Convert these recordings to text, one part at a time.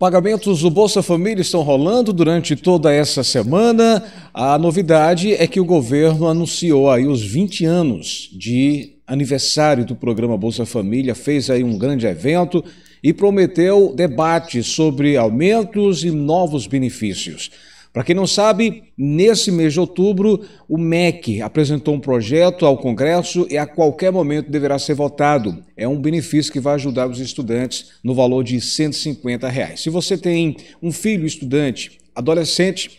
Pagamentos do Bolsa Família estão rolando durante toda essa semana. A novidade é que o governo anunciou aí os 20 anos de aniversário do programa Bolsa Família, fez aí um grande evento e prometeu debate sobre aumentos e novos benefícios. Para quem não sabe, nesse mês de outubro, o MEC apresentou um projeto ao Congresso e a qualquer momento deverá ser votado. É um benefício que vai ajudar os estudantes no valor de R$ 150. Reais. Se você tem um filho estudante, adolescente,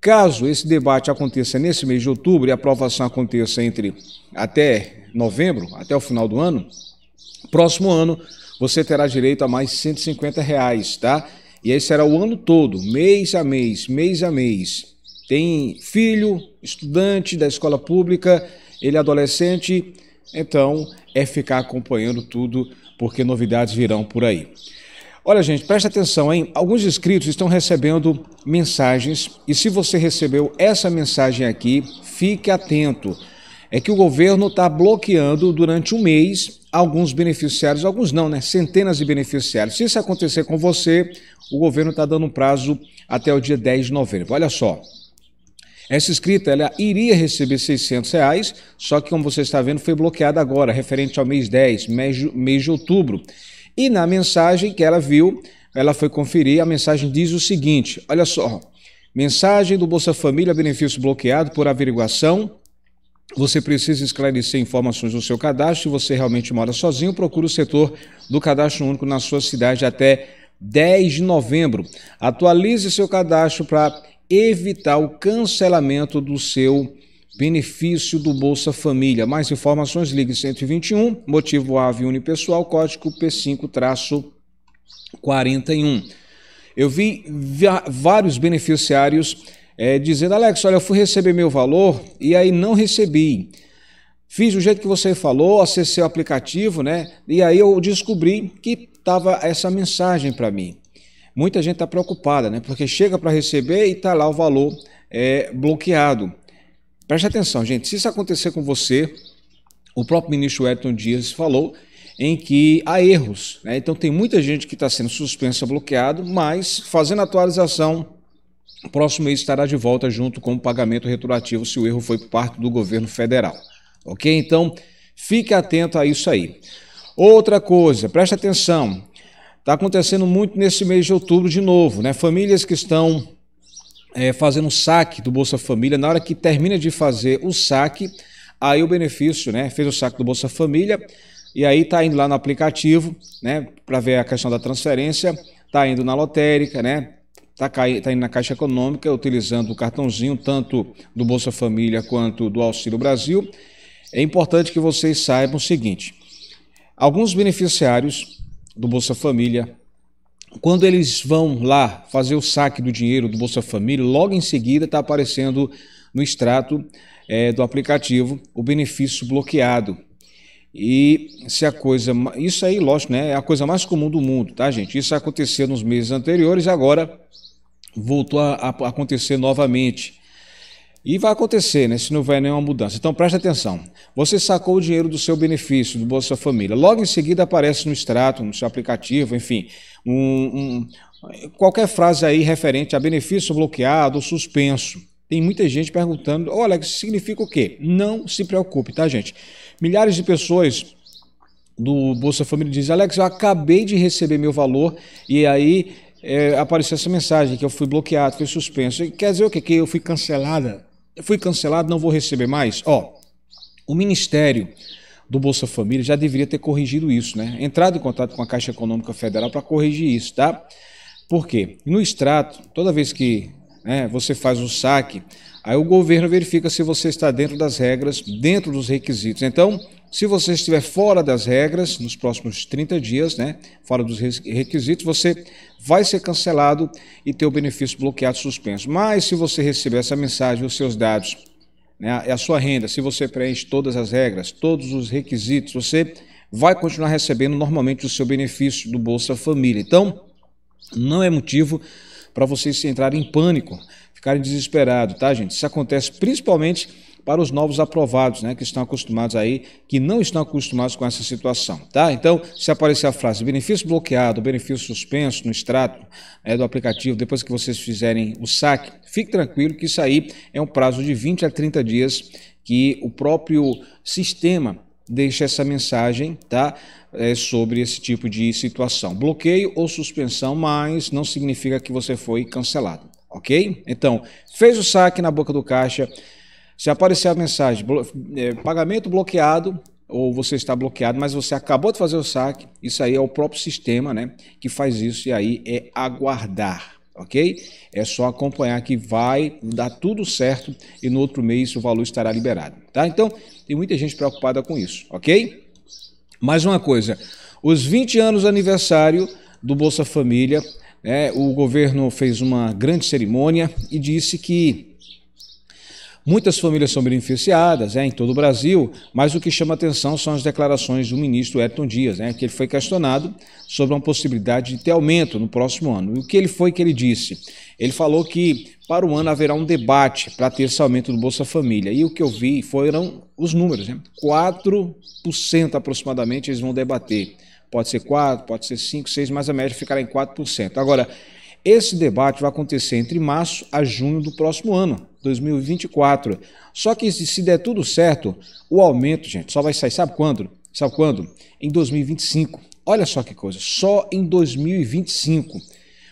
caso esse debate aconteça nesse mês de outubro e a aprovação aconteça entre até novembro, até o final do ano, próximo ano você terá direito a mais R$ 150, reais, tá? E aí será o ano todo, mês a mês, mês a mês. Tem filho, estudante da escola pública, ele é adolescente, então é ficar acompanhando tudo, porque novidades virão por aí. Olha, gente, presta atenção, hein? Alguns inscritos estão recebendo mensagens e se você recebeu essa mensagem aqui, fique atento. É que o governo está bloqueando durante um mês alguns beneficiários, alguns não, né? Centenas de beneficiários. Se isso acontecer com você, o governo está dando um prazo até o dia 10 de novembro. Olha só. Essa escrita, ela iria receber 600 reais, só que, como você está vendo, foi bloqueada agora, referente ao mês 10, mês, mês de outubro. E na mensagem que ela viu, ela foi conferir, a mensagem diz o seguinte, olha só, mensagem do Bolsa Família Benefício Bloqueado por averiguação você precisa esclarecer informações do seu cadastro. Se você realmente mora sozinho, procure o setor do cadastro único na sua cidade até 10 de novembro. Atualize seu cadastro para evitar o cancelamento do seu benefício do Bolsa Família. Mais informações, ligue 121, motivo AVE Unipessoal, código P5-41. Eu vi vários beneficiários é, dizendo: Alex, olha, eu fui receber meu valor e aí não recebi. Fiz do jeito que você falou, acessei o aplicativo, né? E aí eu descobri que estava essa mensagem para mim. Muita gente está preocupada, né? Porque chega para receber e está lá o valor é, bloqueado. Preste atenção, gente. Se isso acontecer com você, o próprio ministro Edson Dias falou em que há erros. Né? Então tem muita gente que está sendo suspensa, bloqueado, mas fazendo atualização, próximo mês estará de volta junto com o pagamento retroativo se o erro foi por parte do governo federal. Ok? Então, fique atento a isso aí. Outra coisa, preste atenção. Está acontecendo muito nesse mês de outubro de novo, né? Famílias que estão é, fazendo saque do Bolsa Família, na hora que termina de fazer o saque, aí o benefício, né? Fez o saque do Bolsa Família e aí está indo lá no aplicativo, né? Para ver a questão da transferência, está indo na lotérica, né? está tá indo na Caixa Econômica utilizando o cartãozinho tanto do Bolsa Família quanto do Auxílio Brasil, é importante que vocês saibam o seguinte: alguns beneficiários do Bolsa Família, quando eles vão lá fazer o saque do dinheiro do Bolsa Família, logo em seguida está aparecendo no extrato é, do aplicativo o benefício bloqueado. E se a coisa. Isso aí, lógico, né? É a coisa mais comum do mundo, tá, gente? Isso aconteceu nos meses anteriores, agora voltou a, a acontecer novamente. E vai acontecer, né, se não houver nenhuma mudança. Então preste atenção. Você sacou o dinheiro do seu benefício, do Bolsa Família. Logo em seguida aparece no extrato, no seu aplicativo, enfim, um, um, qualquer frase aí referente a benefício bloqueado ou suspenso. Tem muita gente perguntando: olha, Alex, significa o quê? Não se preocupe, tá, gente? Milhares de pessoas do Bolsa Família dizem: Alex, eu acabei de receber meu valor e aí é, apareceu essa mensagem que eu fui bloqueado, fui suspenso. Quer dizer o quê? Que eu fui cancelada? Eu fui cancelado, não vou receber mais? Ó, o Ministério do Bolsa Família já deveria ter corrigido isso, né? Entrado em contato com a Caixa Econômica Federal para corrigir isso, tá? Por quê? No extrato, toda vez que né, você faz um saque, aí o governo verifica se você está dentro das regras, dentro dos requisitos. Então, se você estiver fora das regras, nos próximos 30 dias, né, fora dos requisitos, você vai ser cancelado e ter o benefício bloqueado, suspenso. Mas se você receber essa mensagem, os seus dados, né, a sua renda, se você preenche todas as regras, todos os requisitos, você vai continuar recebendo normalmente o seu benefício do Bolsa Família. Então, não é motivo para vocês entrarem em pânico, ficarem desesperados, tá, gente? Isso acontece principalmente para os novos aprovados, né, que estão acostumados aí, que não estão acostumados com essa situação, tá? Então, se aparecer a frase benefício bloqueado, benefício suspenso no extrato é, do aplicativo, depois que vocês fizerem o saque, fique tranquilo que isso aí é um prazo de 20 a 30 dias que o próprio sistema deixa essa mensagem, tá? É, sobre esse tipo de situação. Bloqueio ou suspensão, mas não significa que você foi cancelado, ok? Então, fez o saque na boca do caixa, se aparecer a mensagem blo é, pagamento bloqueado, ou você está bloqueado, mas você acabou de fazer o saque, isso aí é o próprio sistema né, que faz isso, e aí é aguardar, ok? É só acompanhar que vai dar tudo certo e no outro mês o valor estará liberado, tá? Então, tem muita gente preocupada com isso, ok? Mais uma coisa, os 20 anos aniversário do Bolsa Família, né, o governo fez uma grande cerimônia e disse que Muitas famílias são beneficiadas é, em todo o Brasil, mas o que chama atenção são as declarações do ministro Edson Dias, né, que ele foi questionado sobre uma possibilidade de ter aumento no próximo ano. E o que ele foi que ele disse? Ele falou que para o ano haverá um debate para ter esse aumento do Bolsa Família. E o que eu vi foram os números, né? 4% aproximadamente eles vão debater. Pode ser 4, pode ser 5, 6, mas a média ficará em 4%. Agora, esse debate vai acontecer entre março a junho do próximo ano. 2024. Só que se der tudo certo, o aumento, gente, só vai sair, sabe quando? Sabe quando? Em 2025. Olha só que coisa, só em 2025.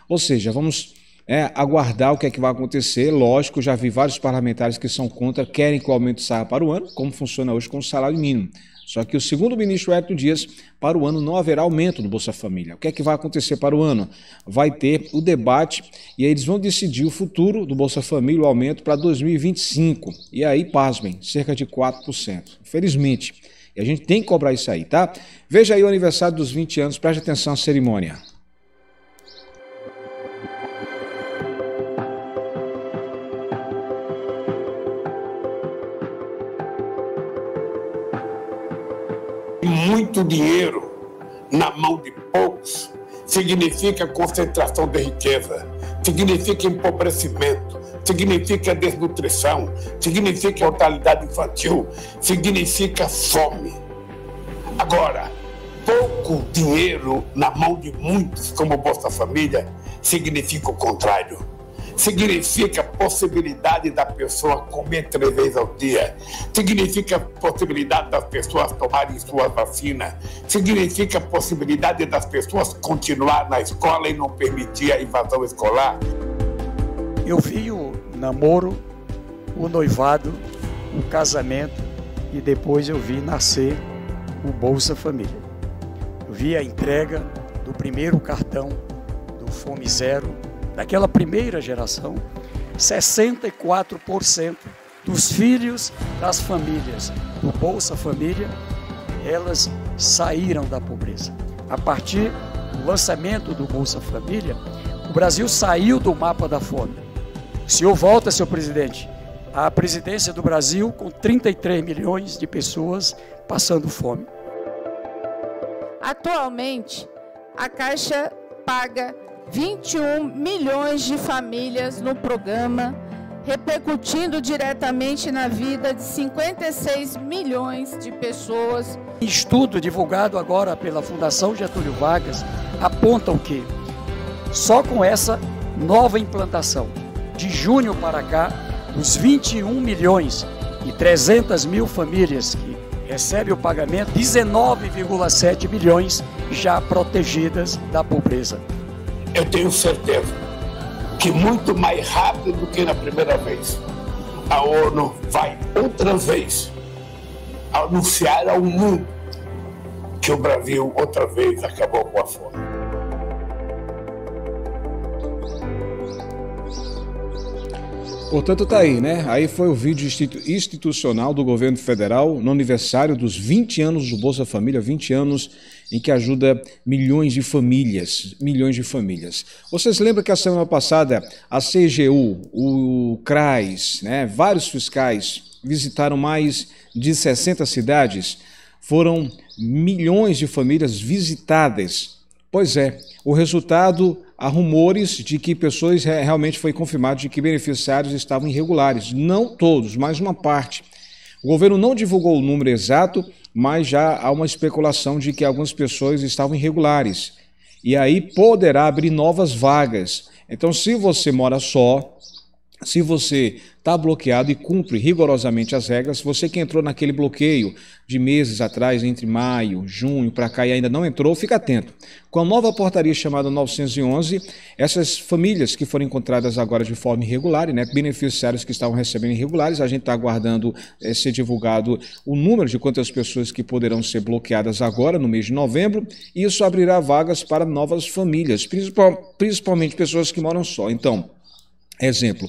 Ou seja, vamos é, aguardar o que é que vai acontecer. Lógico, já vi vários parlamentares que são contra, querem que o aumento saia para o ano, como funciona hoje com o salário mínimo. Só que o segundo ministro Hélio Dias, para o ano não haverá aumento do Bolsa Família. O que é que vai acontecer para o ano? Vai ter o debate e aí eles vão decidir o futuro do Bolsa Família, o aumento para 2025. E aí, pasmem, cerca de 4%. Infelizmente. E a gente tem que cobrar isso aí, tá? Veja aí o aniversário dos 20 anos, preste atenção à cerimônia. muito dinheiro na mão de poucos significa concentração de riqueza, significa empobrecimento, significa desnutrição, significa mortalidade infantil, significa fome. Agora, pouco dinheiro na mão de muitos, como Bolsa Família, significa o contrário significa possibilidade da pessoa comer três vezes ao dia, significa possibilidade das pessoas tomarem suas vacinas, significa possibilidade das pessoas continuar na escola e não permitir a invasão escolar. Eu vi o namoro, o noivado, o casamento e depois eu vi nascer o Bolsa Família. Eu vi a entrega do primeiro cartão do Fome Zero daquela primeira geração, 64% dos filhos das famílias do Bolsa Família, elas saíram da pobreza. A partir do lançamento do Bolsa Família, o Brasil saiu do mapa da fome. O senhor volta, senhor presidente, à presidência do Brasil com 33 milhões de pessoas passando fome. Atualmente, a Caixa paga 21 milhões de famílias no programa, repercutindo diretamente na vida de 56 milhões de pessoas. Estudo divulgado agora pela Fundação Getúlio Vargas apontam que só com essa nova implantação, de junho para cá, os 21 milhões e 300 mil famílias que recebem o pagamento, 19,7 milhões já protegidas da pobreza eu tenho certeza que muito mais rápido do que na primeira vez, a ONU vai outra vez anunciar ao mundo que o Brasil outra vez acabou com a fome. Portanto, está aí, né? Aí foi o vídeo institucional do governo federal no aniversário dos 20 anos do Bolsa Família, 20 anos em que ajuda milhões de famílias, milhões de famílias. Vocês lembram que a semana passada a CGU, o CRAS, né, vários fiscais visitaram mais de 60 cidades, foram milhões de famílias visitadas. Pois é, o resultado há rumores de que pessoas realmente foi confirmado de que beneficiários estavam irregulares, não todos, mas uma parte. O governo não divulgou o número exato mas já há uma especulação de que algumas pessoas estavam irregulares. E aí poderá abrir novas vagas. Então, se você mora só, se você está bloqueado e cumpre rigorosamente as regras, você que entrou naquele bloqueio de meses atrás, entre maio, junho para cá e ainda não entrou, fica atento. Com a nova portaria chamada 911, essas famílias que foram encontradas agora de forma irregular, né, beneficiários que estavam recebendo irregulares, a gente está aguardando é, ser divulgado o número de quantas pessoas que poderão ser bloqueadas agora no mês de novembro, e isso abrirá vagas para novas famílias, principalmente pessoas que moram só. Então, exemplo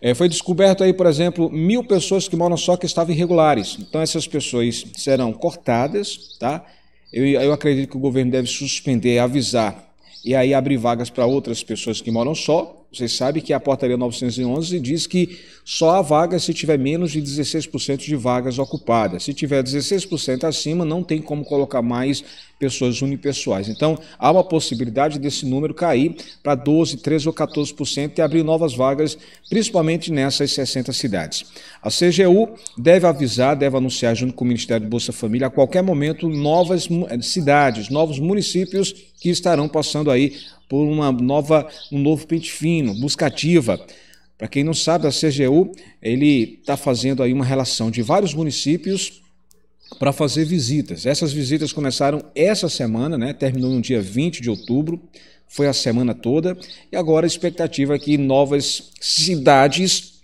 é, foi descoberto aí, por exemplo, mil pessoas que moram só que estavam irregulares. Então essas pessoas serão cortadas, tá? Eu, eu acredito que o governo deve suspender, avisar e aí abrir vagas para outras pessoas que moram só. Vocês sabem que a portaria 911 diz que só há vaga se tiver menos de 16% de vagas ocupadas. Se tiver 16% acima, não tem como colocar mais pessoas unipessoais. Então, há uma possibilidade desse número cair para 12, 13 ou 14% e abrir novas vagas, principalmente nessas 60 cidades. A CGU deve avisar, deve anunciar junto com o Ministério do Bolsa Família a qualquer momento novas eh, cidades, novos municípios que estarão passando aí por uma nova, um novo pente fino, busca ativa. Para quem não sabe, a CGU ele está fazendo aí uma relação de vários municípios para fazer visitas. Essas visitas começaram essa semana, né? Terminou no dia 20 de outubro, foi a semana toda, e agora a expectativa é que novas cidades,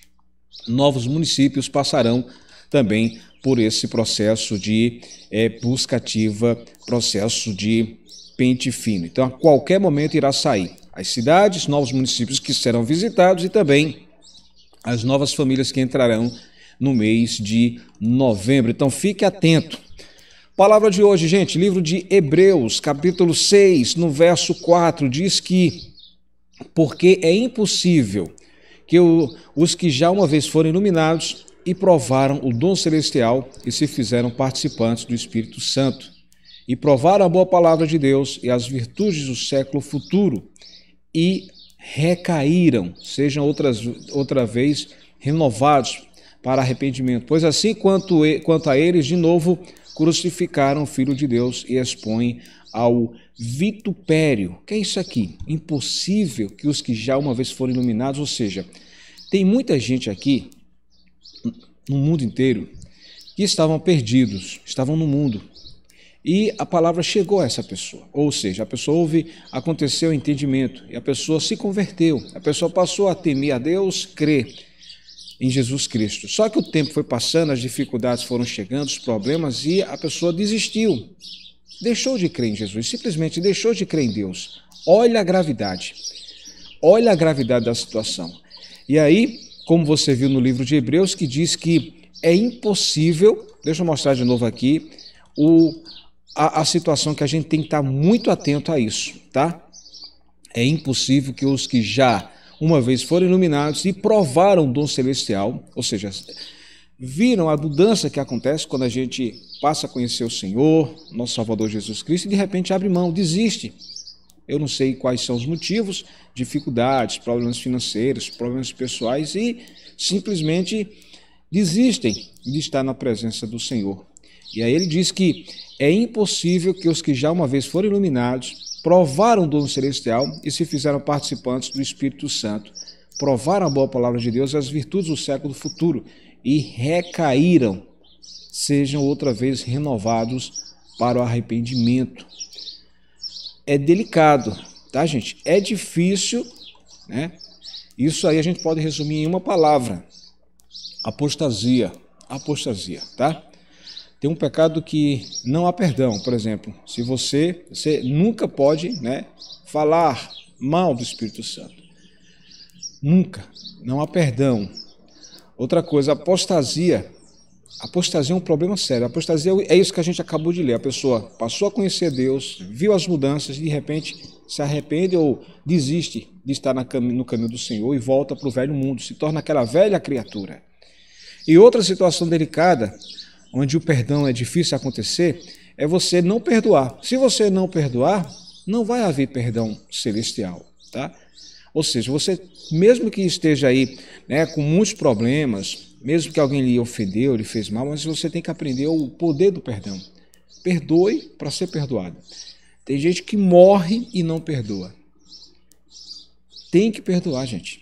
novos municípios passarão também por esse processo de é, busca ativa, processo de pente fino. Então, a qualquer momento irá sair as cidades, novos municípios que serão visitados e também as novas famílias que entrarão no mês de novembro. Então, fique atento. Palavra de hoje, gente, livro de Hebreus, capítulo 6, no verso 4, diz que porque é impossível que o, os que já uma vez foram iluminados e provaram o dom celestial e se fizeram participantes do Espírito Santo e provaram a boa palavra de Deus e as virtudes do século futuro e recaíram, sejam outras, outra vez renovados para arrependimento. Pois assim quanto, quanto a eles, de novo crucificaram o Filho de Deus e expõem ao vitupério. que é isso aqui? Impossível que os que já uma vez foram iluminados, ou seja, tem muita gente aqui no mundo inteiro que estavam perdidos, estavam no mundo, e a palavra chegou a essa pessoa. Ou seja, a pessoa houve, aconteceu o entendimento, e a pessoa se converteu, a pessoa passou a temer a Deus, crer em Jesus Cristo. Só que o tempo foi passando, as dificuldades foram chegando, os problemas, e a pessoa desistiu. Deixou de crer em Jesus, simplesmente deixou de crer em Deus. Olha a gravidade. Olha a gravidade da situação. E aí, como você viu no livro de Hebreus, que diz que é impossível, deixa eu mostrar de novo aqui, o, a, a situação que a gente tem que estar muito atento a isso, tá? É impossível que os que já uma vez foram iluminados e provaram o dom celestial, ou seja, viram a mudança que acontece quando a gente passa a conhecer o Senhor, nosso Salvador Jesus Cristo, e de repente abre mão, desiste. Eu não sei quais são os motivos, dificuldades, problemas financeiros, problemas pessoais e simplesmente desistem de estar na presença do Senhor. E aí ele diz que é impossível que os que já uma vez foram iluminados provaram o dono celestial e se fizeram participantes do Espírito Santo, provaram a boa palavra de Deus e as virtudes do século futuro e recaíram, sejam outra vez renovados para o arrependimento. É delicado, tá, gente? É difícil, né? Isso aí a gente pode resumir em uma palavra: apostasia. Apostasia, tá? Tem um pecado que não há perdão, por exemplo, se você, você nunca pode né, falar mal do Espírito Santo. Nunca. Não há perdão. Outra coisa, apostasia. Apostasia é um problema sério. Apostasia é, é isso que a gente acabou de ler. A pessoa passou a conhecer Deus, viu as mudanças e de repente se arrepende ou desiste de estar no caminho do Senhor e volta para o velho mundo, se torna aquela velha criatura. E outra situação delicada onde o perdão é difícil acontecer, é você não perdoar. Se você não perdoar, não vai haver perdão celestial, tá? Ou seja, você, mesmo que esteja aí né, com muitos problemas, mesmo que alguém lhe ofendeu, lhe fez mal, mas você tem que aprender o poder do perdão. Perdoe para ser perdoado. Tem gente que morre e não perdoa. Tem que perdoar, gente.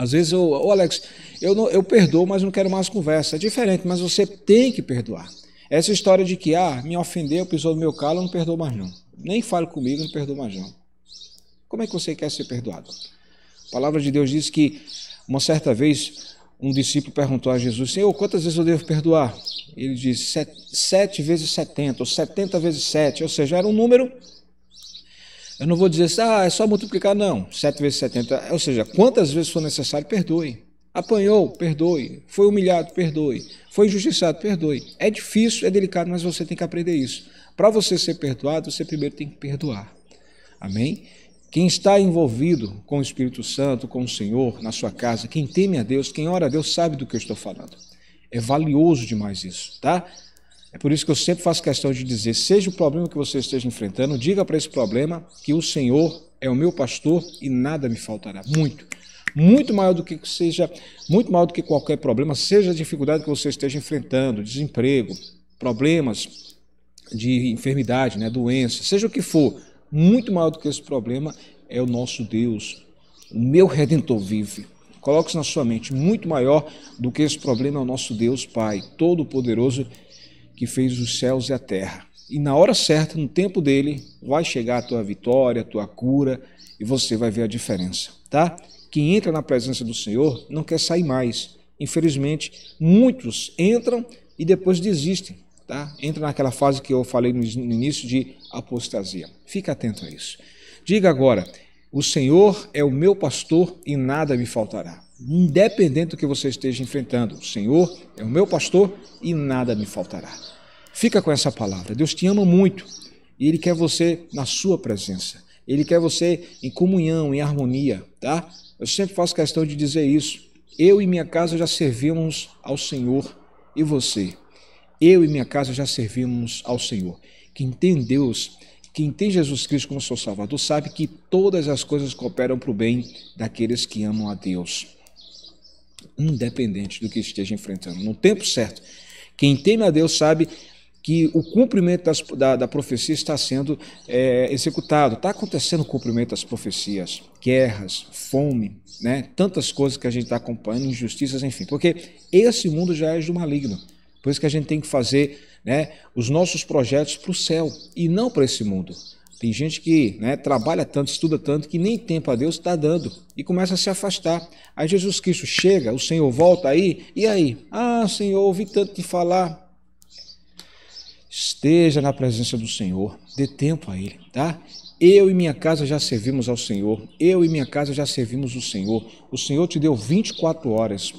Às vezes eu, Alex, eu, não, eu perdoo, mas não quero mais conversa. É diferente, mas você tem que perdoar. Essa história de que, ah, me ofendeu, pisou no meu calo, não perdoa mais não. Nem fale comigo, não perdoa mais não. Como é que você quer ser perdoado? A palavra de Deus diz que, uma certa vez, um discípulo perguntou a Jesus, Senhor, quantas vezes eu devo perdoar? Ele disse, sete vezes setenta, ou setenta vezes sete, ou seja, era um número eu não vou dizer assim, ah, é só multiplicar, não. 7 vezes 70, ou seja, quantas vezes for necessário, perdoe. Apanhou, perdoe. Foi humilhado, perdoe. Foi injustiçado, perdoe. É difícil, é delicado, mas você tem que aprender isso. Para você ser perdoado, você primeiro tem que perdoar. Amém? Quem está envolvido com o Espírito Santo, com o Senhor na sua casa, quem teme a Deus, quem ora a Deus, sabe do que eu estou falando. É valioso demais isso, tá? É por isso que eu sempre faço questão de dizer: seja o problema que você esteja enfrentando, diga para esse problema que o Senhor é o meu pastor e nada me faltará. Muito. Muito maior do que seja, muito maior do que qualquer problema, seja a dificuldade que você esteja enfrentando, desemprego, problemas de enfermidade, né, doença, seja o que for, muito maior do que esse problema é o nosso Deus. O meu redentor vive. Coloque isso na sua mente, muito maior do que esse problema é o nosso Deus Pai, todo poderoso que fez os céus e a terra. E na hora certa, no tempo dele, vai chegar a tua vitória, a tua cura, e você vai ver a diferença, tá? Quem entra na presença do Senhor não quer sair mais. Infelizmente, muitos entram e depois desistem, tá? Entra naquela fase que eu falei no início de apostasia. Fica atento a isso. Diga agora: o Senhor é o meu pastor e nada me faltará independente do que você esteja enfrentando. O Senhor é o meu pastor e nada me faltará. Fica com essa palavra. Deus te ama muito e Ele quer você na sua presença. Ele quer você em comunhão, em harmonia, tá? Eu sempre faço questão de dizer isso. Eu e minha casa já servimos ao Senhor e você. Eu e minha casa já servimos ao Senhor. Quem tem Deus, quem tem Jesus Cristo como seu Salvador, sabe que todas as coisas cooperam para o bem daqueles que amam a Deus independente do que esteja enfrentando. No tempo certo, quem teme a Deus sabe que o cumprimento das, da, da, profecia está sendo é, executado, está acontecendo o cumprimento das profecias, guerras, fome, né? tantas coisas que a gente está acompanhando, injustiças, enfim, porque esse mundo já é de maligno, por isso que a gente tem que fazer né, os nossos projetos para o céu e não para esse mundo. Tem gente que né, trabalha tanto, estuda tanto, que nem tempo a Deus está dando e começa a se afastar. Aí Jesus Cristo chega, o Senhor volta aí, e aí? Ah, Senhor, ouvi tanto te falar. Esteja na presença do Senhor, dê tempo a Ele, tá? Eu e minha casa já servimos ao Senhor, eu e minha casa já servimos o Senhor. O Senhor te deu 24 horas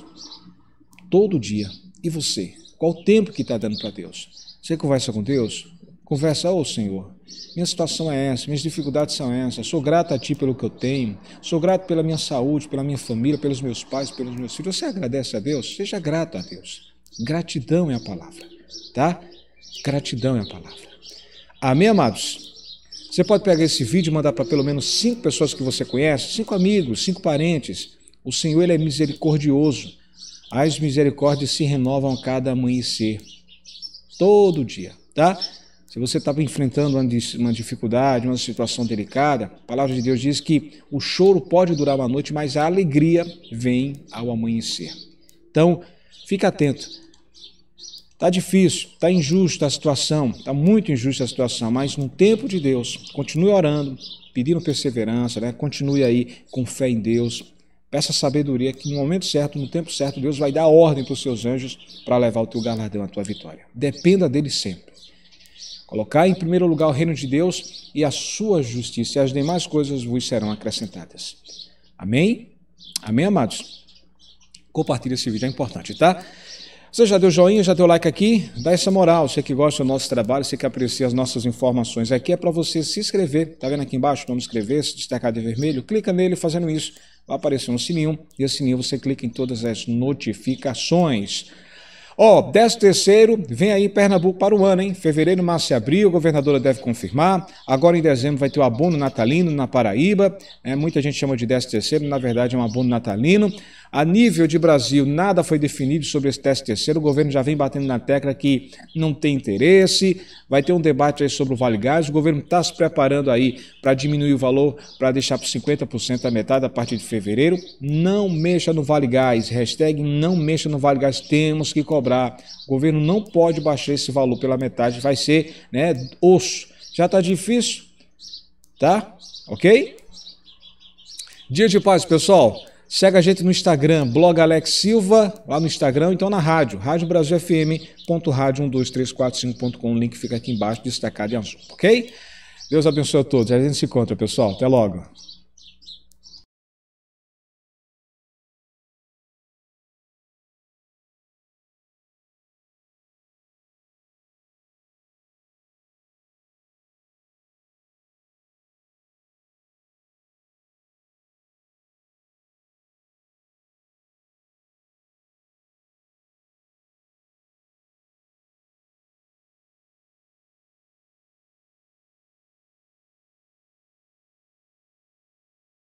todo dia. E você? Qual o tempo que está dando para Deus? Você conversa com Deus? Conversa, ô oh, Senhor, minha situação é essa, minhas dificuldades são essas. Sou grato a Ti pelo que eu tenho, sou grato pela minha saúde, pela minha família, pelos meus pais, pelos meus filhos. Você agradece a Deus? Seja grato a Deus. Gratidão é a palavra, tá? Gratidão é a palavra. Amém, amados? Você pode pegar esse vídeo e mandar para pelo menos cinco pessoas que você conhece, cinco amigos, cinco parentes. O Senhor ele é misericordioso. As misericórdias se renovam a cada amanhecer, todo dia, tá? Se você estava tá enfrentando uma dificuldade, uma situação delicada, a palavra de Deus diz que o choro pode durar uma noite, mas a alegria vem ao amanhecer. Então, fica atento. Está difícil, está injusta a situação, está muito injusta a situação, mas no tempo de Deus, continue orando, pedindo perseverança, né? continue aí com fé em Deus. Peça sabedoria que no momento certo, no tempo certo, Deus vai dar ordem para os seus anjos para levar o teu galardão, a tua vitória. Dependa dele sempre. Colocar em primeiro lugar o reino de Deus e a sua justiça, e as demais coisas vos serão acrescentadas. Amém? Amém, amados? Compartilhe esse vídeo, é importante, tá? Você já deu joinha, já deu like aqui? Dá essa moral. Você que gosta do nosso trabalho, você que aprecia as nossas informações aqui, é para você se inscrever. Tá vendo aqui embaixo? Vamos inscrever, se destacar de vermelho. Clica nele fazendo isso. Vai aparecer um sininho e esse sininho você clica em todas as notificações. Ó, oh, 13 terceiro, vem aí Pernambuco para o ano, hein? Fevereiro, março e abril, a governadora deve confirmar. Agora em dezembro vai ter o abono natalino na Paraíba. É, muita gente chama de 13 terceiro, na verdade é um abono natalino. A nível de Brasil, nada foi definido sobre esse 13 terceiro. O governo já vem batendo na tecla que não tem interesse. Vai ter um debate aí sobre o Vale Gás. O governo está se preparando aí para diminuir o valor, para deixar para 50% a metade a partir de fevereiro. Não mexa no Vale Gás. Hashtag não mexa no Vale Gás. Temos que cobrar cobrar. O governo não pode baixar esse valor pela metade, vai ser né, osso. Já está difícil, tá? Ok? Dia de paz, pessoal. Segue a gente no Instagram, blog Alex Silva, lá no Instagram, então na rádio, rádiobrasilfmrádio 12345com o link fica aqui embaixo, destacado em azul, ok? Deus abençoe a todos, a gente se encontra, pessoal, até logo.